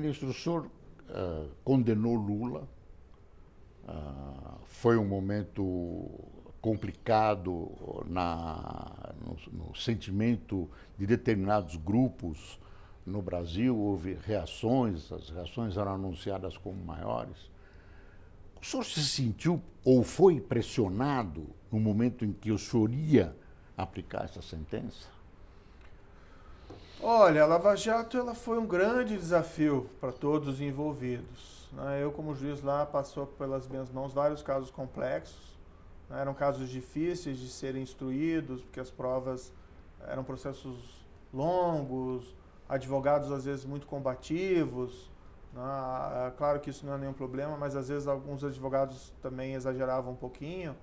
ministro, o senhor uh, eh, condenou Lula. Uh, foi um momento complicado na, no, no, sentimento de determinados grupos no Brasil. Houve reações, as reações eram anunciadas como maiores. O senhor se sentiu ou foi pressionado no momento em que o senhor ia aplicar essa sentença? Olha, a Lava Jato ela foi um grande desafio para todos os envolvidos. Né? Eu, como juiz lá, passou pelas minhas mãos vários casos complexos. Né? Eram casos difíceis de serem instruídos, porque as provas eram processos longos, advogados às vezes muito combativos. Né? Ah, claro que isso não é nenhum problema, mas às vezes alguns advogados também exageravam um pouquinho.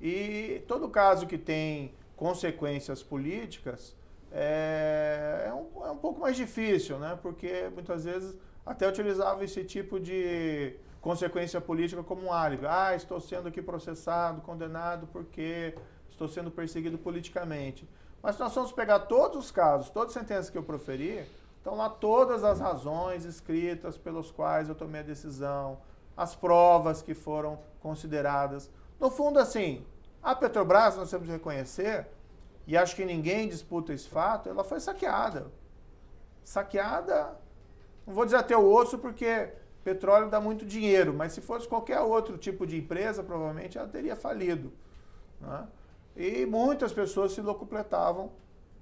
E todo caso que tem consequências políticas, é, é, um, é um pouco mais difícil, né? Porque muitas vezes até utilizava esse tipo de consequência política como um álibi. Ah, estou sendo aqui processado, condenado porque estou sendo perseguido politicamente. Mas se nós formos pegar todos os casos, todas as sentenças que eu proferi, estão lá todas as razões escritas pelas quais eu tomei a decisão, as provas que foram consideradas. No fundo, assim, a Petrobras, nós temos que reconhecer, e acho que ninguém disputa esse fato, ela foi saqueada. Saqueada, não vou dizer até o osso, porque petróleo dá muito dinheiro, mas se fosse qualquer outro tipo de empresa, provavelmente ela teria falido. Né? E muitas pessoas se locupletavam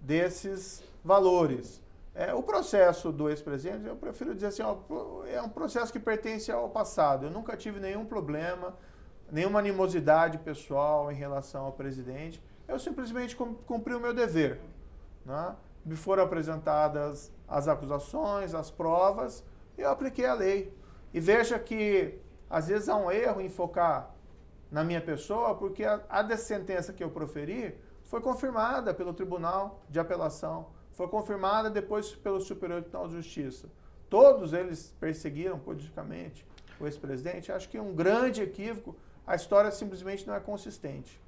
desses valores. É, o processo do ex-presidente, eu prefiro dizer assim, ó, é um processo que pertence ao passado. Eu nunca tive nenhum problema, nenhuma animosidade pessoal em relação ao presidente. Eu simplesmente cumpri o meu dever. Né? Me foram apresentadas as acusações, as provas, e eu apliquei a lei. E veja que às vezes há um erro em focar na minha pessoa, porque a, a sentença que eu proferi foi confirmada pelo Tribunal de Apelação, foi confirmada depois pelo Superior Tribunal de Justiça. Todos eles perseguiram politicamente o ex-presidente. Acho que é um grande equívoco. A história simplesmente não é consistente.